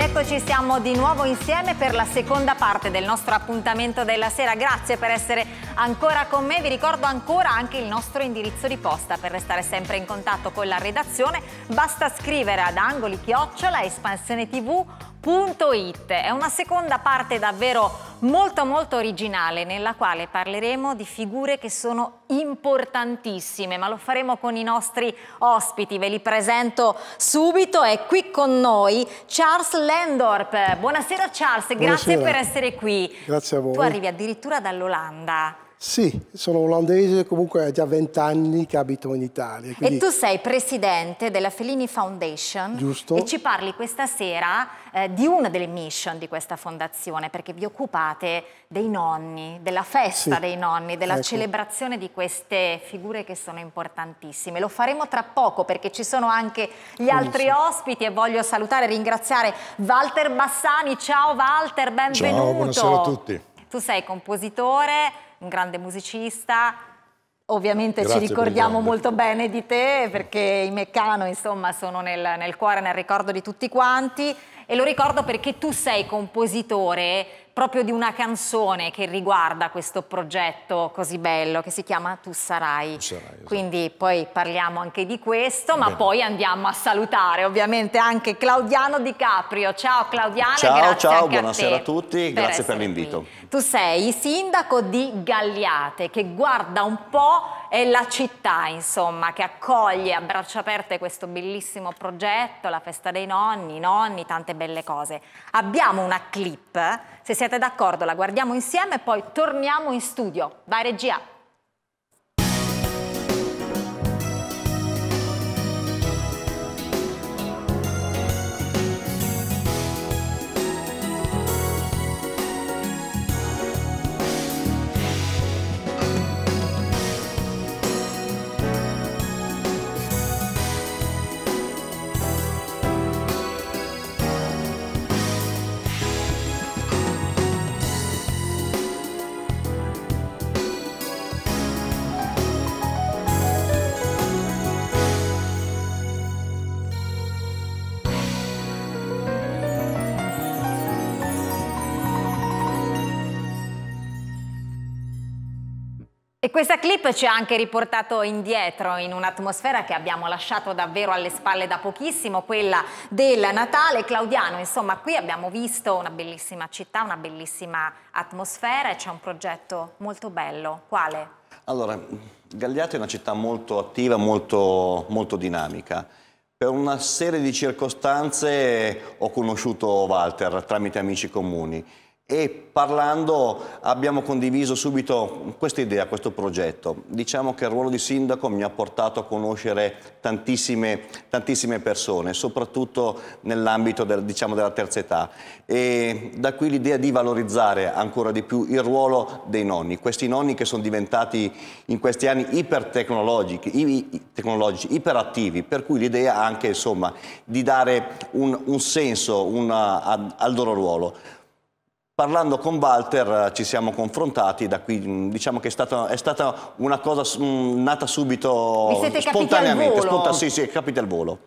Ed eccoci, siamo di nuovo insieme per la seconda parte del nostro appuntamento della sera. Grazie per essere ancora con me. Vi ricordo ancora anche il nostro indirizzo di posta per restare sempre in contatto con la redazione. Basta scrivere ad angoli chiocciola espansione tv.it. È una seconda parte davvero molto molto originale nella quale parleremo di figure che sono importantissime, ma lo faremo con i nostri ospiti, ve li presento subito, è qui con noi Charles Landorp. Buonasera Charles, Buonasera. grazie per essere qui. Grazie a voi. Tu arrivi addirittura dall'Olanda. Sì, sono olandese, comunque è già vent'anni che abito in Italia. Quindi... E tu sei presidente della Fellini Foundation. Giusto. E ci parli questa sera eh, di una delle mission di questa fondazione, perché vi occupate dei nonni, della festa sì. dei nonni, della ecco. celebrazione di queste figure che sono importantissime. Lo faremo tra poco perché ci sono anche gli altri sì. ospiti e voglio salutare e ringraziare Walter Bassani. Ciao Walter, benvenuto. Ciao, buonasera a tutti. Tu sei compositore, un grande musicista, Ovviamente Grazie ci ricordiamo molto bene di te perché i Meccano insomma sono nel, nel cuore, nel ricordo di tutti quanti e lo ricordo perché tu sei compositore proprio di una canzone che riguarda questo progetto così bello che si chiama Tu sarai. Tu sarai esatto. Quindi poi parliamo anche di questo, ma Bene. poi andiamo a salutare ovviamente anche Claudiano Di Caprio. Ciao Claudiano, ciao, ciao, buonasera a, a tutti, per grazie per l'invito. Tu sei sindaco di Galliate che guarda un po' è la città, insomma, che accoglie a braccia aperte questo bellissimo progetto, la festa dei nonni, i nonni, tante belle cose. Abbiamo una clip, se siete d'accordo la guardiamo insieme e poi torniamo in studio. Vai regia! E questa clip ci ha anche riportato indietro in un'atmosfera che abbiamo lasciato davvero alle spalle da pochissimo, quella del Natale. Claudiano, insomma, qui abbiamo visto una bellissima città, una bellissima atmosfera e c'è un progetto molto bello. Quale? Allora, Gagliato è una città molto attiva, molto, molto dinamica. Per una serie di circostanze ho conosciuto Walter tramite amici comuni e parlando abbiamo condiviso subito questa idea, questo progetto. Diciamo che il ruolo di sindaco mi ha portato a conoscere tantissime, tantissime persone, soprattutto nell'ambito del, diciamo, della terza età. E da qui l'idea di valorizzare ancora di più il ruolo dei nonni, questi nonni che sono diventati in questi anni ipertecnologici, iperattivi, per cui l'idea anche insomma, di dare un, un senso una, ad, al loro ruolo. Parlando con Walter eh, ci siamo confrontati, da qui mm, diciamo che è stata, è stata una cosa mm, nata subito spontaneamente, spontan- sì, sì, capita al volo.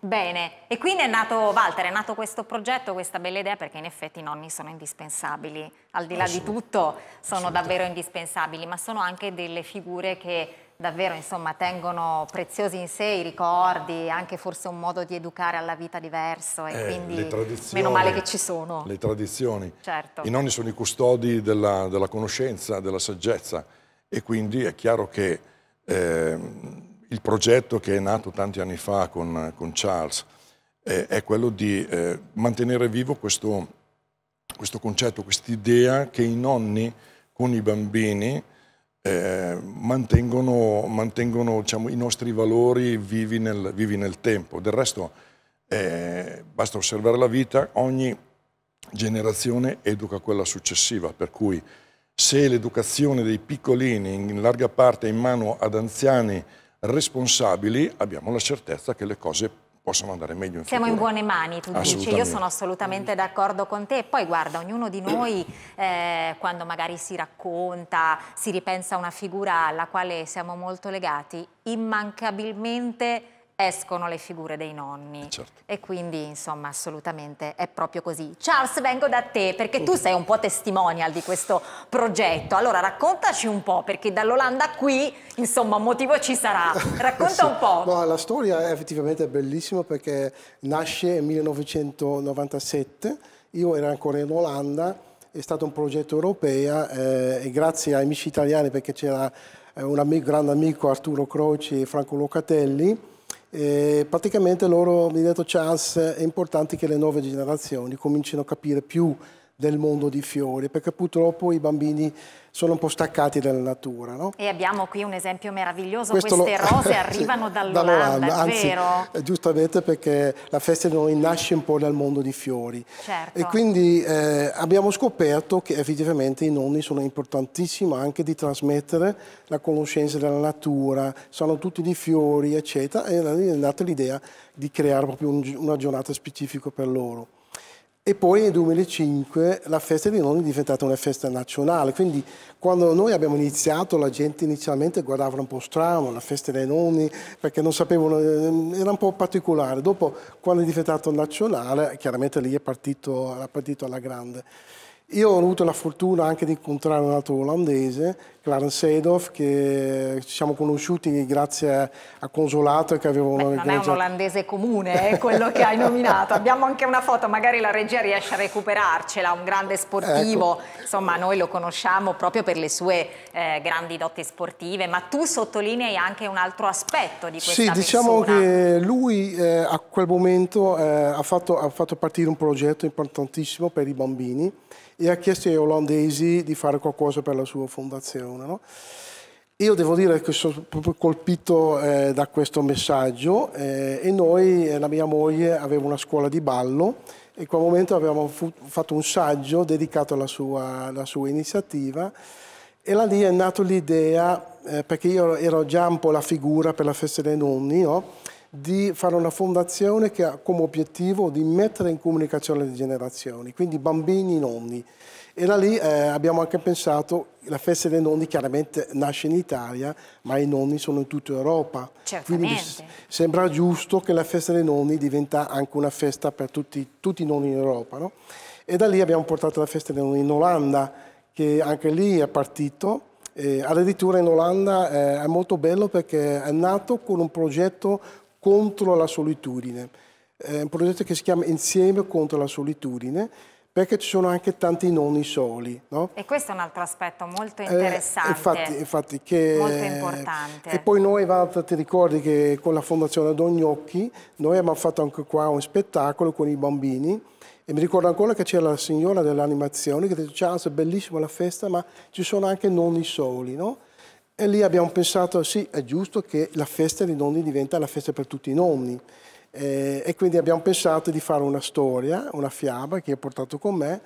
Bene, e quindi è nato Walter, è nato questo progetto, questa bella idea perché in effetti i nonni sono indispensabili, al di là di tutto sono davvero indispensabili, ma sono anche delle figure che davvero insomma, tengono preziosi in sé i ricordi, anche forse un modo di educare alla vita diverso e eh, quindi meno male che ci sono. Le tradizioni. Certo. I nonni sono i custodi della, della conoscenza, della saggezza e quindi è chiaro che eh, il progetto che è nato tanti anni fa con, con Charles eh, è quello di eh, mantenere vivo questo, questo concetto, quest'idea che i nonni con i bambini eh, mantengono, mantengono diciamo, i nostri valori vivi nel, vivi nel tempo. Del resto eh, basta osservare la vita, ogni generazione educa quella successiva, per cui se l'educazione dei piccolini in larga parte è in mano ad anziani responsabili, abbiamo la certezza che le cose possono andare meglio in Siamo futuro. in buone mani, tu dici, io sono assolutamente d'accordo con te. Poi guarda, ognuno di noi eh, quando magari si racconta, si ripensa a una figura alla quale siamo molto legati, immancabilmente escono le figure dei nonni. Certo. E quindi, insomma, assolutamente è proprio così. Charles, vengo da te perché tu sei un po' testimonial di questo progetto. Allora, raccontaci un po', perché dall'Olanda qui, insomma, un motivo ci sarà. Racconta sì. un po'. No, la storia è effettivamente bellissima perché nasce nel 1997, io ero ancora in Olanda, è stato un progetto europeo eh, e grazie ai amici italiani perché c'era eh, un amico, grande amico Arturo Croci e Franco Locatelli, e praticamente loro mi hanno detto Charles è importante che le nuove generazioni comincino a capire più del mondo di fiori, perché purtroppo i bambini sono un po' staccati dalla natura. No? E abbiamo qui un esempio meraviglioso, Questo queste lo... rose arrivano sì, dall'Olanda, dall anzi, vero? Eh, giustamente perché la festa di noi nasce un po' dal mondo di fiori. Certo. E quindi eh, abbiamo scoperto che effettivamente i nonni sono importantissimi anche di trasmettere la conoscenza della natura, sono tutti di fiori, eccetera, e è nata l'idea di creare proprio un, una giornata specifica per loro. E poi nel 2005 la festa dei Londra è diventata una festa nazionale, quindi quando noi abbiamo iniziato la gente inizialmente guardava un po' strano la festa dei nonni perché non sapevano, eh, era un po' particolare. Dopo quando è diventato nazionale chiaramente lì è partito, è partito alla grande. Io ho avuto la fortuna anche di incontrare un altro olandese Clarence Seedorf che ci siamo conosciuti grazie a Consolato che aveva una... Beh, non è un olandese comune eh, quello che hai nominato, abbiamo anche una foto, magari la regia riesce a recuperarcela, un grande ecco. sportivo, ecco. insomma noi lo conosciamo proprio per le sue eh, grandi dotti sportive, ma tu sottolinei anche un altro aspetto di questa sì, persona. Sì, diciamo che lui eh, a quel momento eh, ha fatto, ha fatto partire un progetto importantissimo per i bambini e ha chiesto ai olandesi di fare qualcosa per la sua fondazione persone. No? Io devo dire che sono proprio colpito eh, da questo messaggio eh, e noi, eh, la mia moglie, aveva una scuola di ballo e in quel momento avevamo fatto un saggio dedicato alla sua, alla sua, iniziativa e là lì è nata l'idea, eh, perché io ero già un po' la figura per la festa dei nonni, no? di fare una fondazione che ha come obiettivo di mettere in comunicazione le generazioni, quindi bambini, e nonni. E da lì eh, abbiamo anche pensato, la festa dei nonni chiaramente nasce in Italia, ma i nonni sono in tutta Europa. Certamente. Quindi sembra giusto che la festa dei nonni diventa anche una festa per tutti, tutti i nonni in Europa. No? E da lì abbiamo portato la festa dei nonni in Olanda, che anche lì è partito. Eh, addirittura in Olanda eh, è molto bello perché è nato con un progetto contro la solitudine. È un progetto che si chiama Insieme contro la solitudine perché ci sono anche tanti nonni soli. No? E questo è un altro aspetto molto eh, interessante. Eh, infatti, infatti che, molto importante. E poi noi, Walter, ti ricordi che con la Fondazione Don noi abbiamo fatto anche qua un spettacolo con i bambini e mi ricordo ancora che c'era la signora dell'animazione che diceva Ciao, è bellissima la festa ma ci sono anche nonni soli, no? E lì abbiamo pensato, sì, è giusto che la festa dei nonni diventa la festa per tutti i nonni. Eh, e quindi abbiamo pensato di fare una storia, una fiaba che ho portato con me.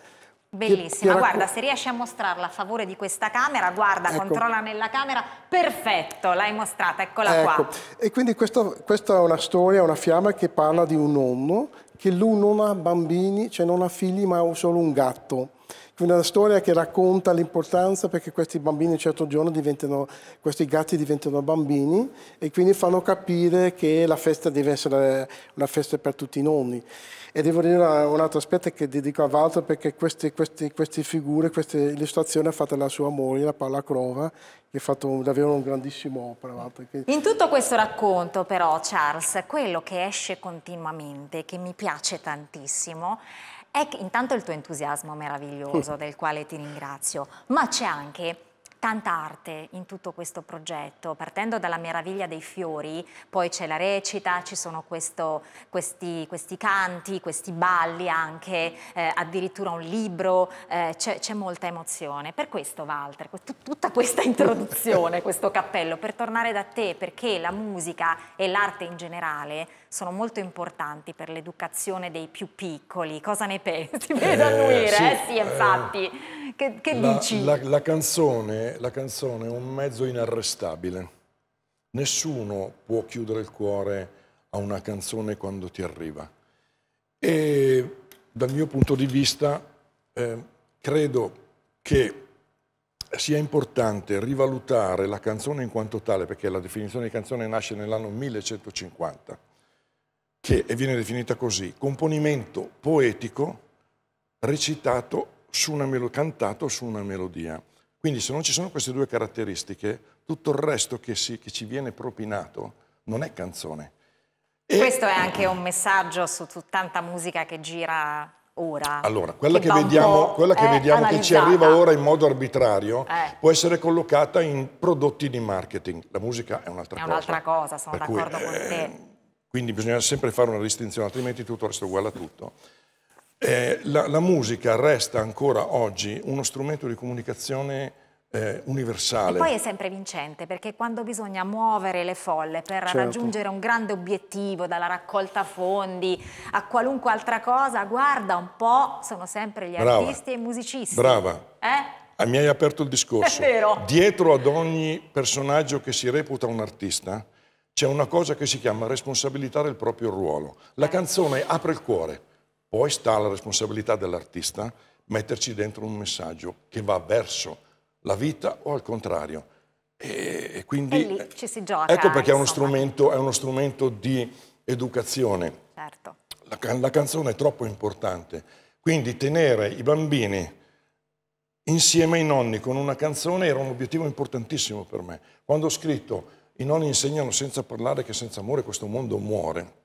Bellissima, che, che guarda se riesci a mostrarla a favore di questa camera, guarda, ecco. controlla nella camera, perfetto, l'hai mostrata, eccola ecco. qua. E quindi questa, questa, è una storia, una fiaba che parla di un nonno che lui non ha bambini, cioè non ha figli ma ha solo un gatto una storia che racconta l'importanza perché questi bambini un certo giorno diventano, questi gatti diventano bambini e quindi fanno capire che la festa deve essere una festa per tutti i nonni. E devo dire un altro aspetto che dedico a Walter perché queste, queste, queste figure, questa illustrazione è fatta da sua moglie, la Paola Crova, che ha fatto davvero un grandissimo opera. Walter. In tutto questo racconto però, Charles, quello che esce continuamente, che mi piace tantissimo, Ecco, intanto il tuo entusiasmo meraviglioso del quale ti ringrazio, ma c'è anche tanta arte in tutto questo progetto, partendo dalla meraviglia dei fiori, poi c'è la recita, ci sono questo, questi, questi, canti, questi balli anche, eh, addirittura un libro, eh, c'è molta emozione. Per questo Walter, tutta questa introduzione, questo cappello, per tornare da te, perché la musica e l'arte in generale sono molto importanti per l'educazione dei più piccoli. Cosa ne pensi? Eh, Vedo eh, annuire, sì, eh? sì eh, infatti. Eh, che, che la, dici? La, la, canzone, la canzone è un mezzo inarrestabile. Nessuno può chiudere il cuore a una canzone quando ti arriva. E dal mio punto di vista eh, credo che sia importante rivalutare la canzone in quanto tale, perché la definizione di canzone nasce nell'anno 1150 che viene definita così, componimento poetico recitato su una melo- cantato su una melodia. Quindi se non ci sono queste due caratteristiche, tutto il resto che, si, che ci viene propinato non è canzone. E... Questo è anche un messaggio su tanta musica che gira ora. Allora, quella che, che vediamo, quella che, vediamo che, ci arriva ora in modo arbitrario eh. può essere collocata in prodotti di marketing. La musica è un'altra cosa. È un'altra cosa, sono d'accordo con eh, te. Eh, quindi bisogna sempre fare una distinzione, altrimenti tutto resta uguale a tutto. Eh, la, la, musica resta ancora oggi uno strumento di comunicazione eh, universale. E poi è sempre vincente, perché quando bisogna muovere le folle per certo. raggiungere un grande obiettivo, dalla raccolta fondi a qualunque altra cosa, guarda un po', sono sempre gli Brava. artisti e i musicisti. Brava. Eh? Mi hai aperto il discorso. È vero. Dietro ad ogni personaggio che si reputa un artista c'è una cosa che si chiama responsabilità del proprio ruolo. La canzone apre il cuore, poi sta la responsabilità dell'artista metterci dentro un messaggio che va verso la vita o al contrario. E, e quindi... E lì ci si gioca. Ecco perché è uno, strumento, è uno strumento, di educazione. Certo. La, la canzone è troppo importante. Quindi tenere i bambini insieme ai nonni con una canzone era un obiettivo importantissimo per me. Quando ho scritto i nonni insegnano senza parlare che senza amore questo mondo muore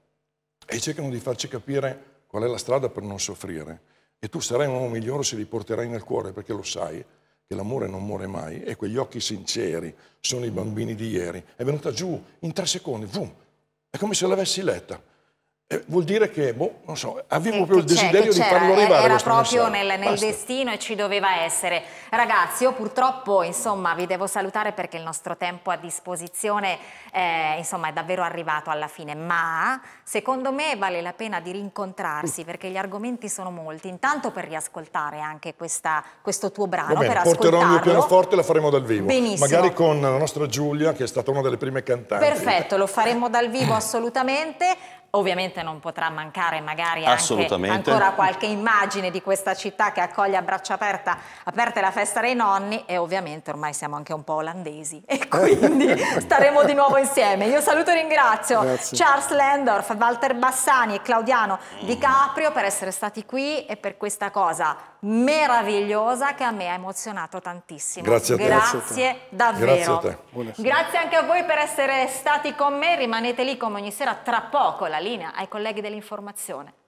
e cercano di farci capire qual è la strada per non soffrire. E tu sarai un uomo migliore se li porterai nel cuore perché lo sai che l'amore non muore mai e quegli occhi sinceri sono i bambini di ieri. È venuta giù in tre secondi, boom, è come se l'avessi letta. Eh, vuol dire che, boh, non so, avevo ecco, proprio il desiderio di farlo eh, arrivare. Era proprio nel, nel destino e ci doveva essere. Ragazzi, io purtroppo, insomma, vi devo salutare perché il nostro tempo a disposizione, eh, insomma, è davvero arrivato alla fine. Ma, secondo me, vale la pena di rincontrarsi mm. perché gli argomenti sono molti. Intanto per riascoltare anche questa, questo tuo brano, Va bene, per porterò il mio pianoforte e la faremo dal vivo. Benissimo. Magari con la nostra Giulia, che è stata una delle prime cantanti. Perfetto, lo faremo dal vivo assolutamente. Ovviamente non potrà mancare magari anche ancora qualche immagine di questa città che accoglie a braccia aperta, aperte la festa dei nonni e ovviamente ormai siamo anche un po' olandesi e quindi staremo di nuovo insieme. Io saluto e ringrazio Grazie. Charles Landorf, Walter Bassani e Claudiano Di mm. Caprio per essere stati qui e per questa cosa meravigliosa che a me ha emozionato tantissimo. Grazie a te. Grazie a davvero. Grazie, a te. Grazie anche a voi per essere stati con me, rimanete lì come ogni sera tra poco la linea ai colleghi dell'informazione.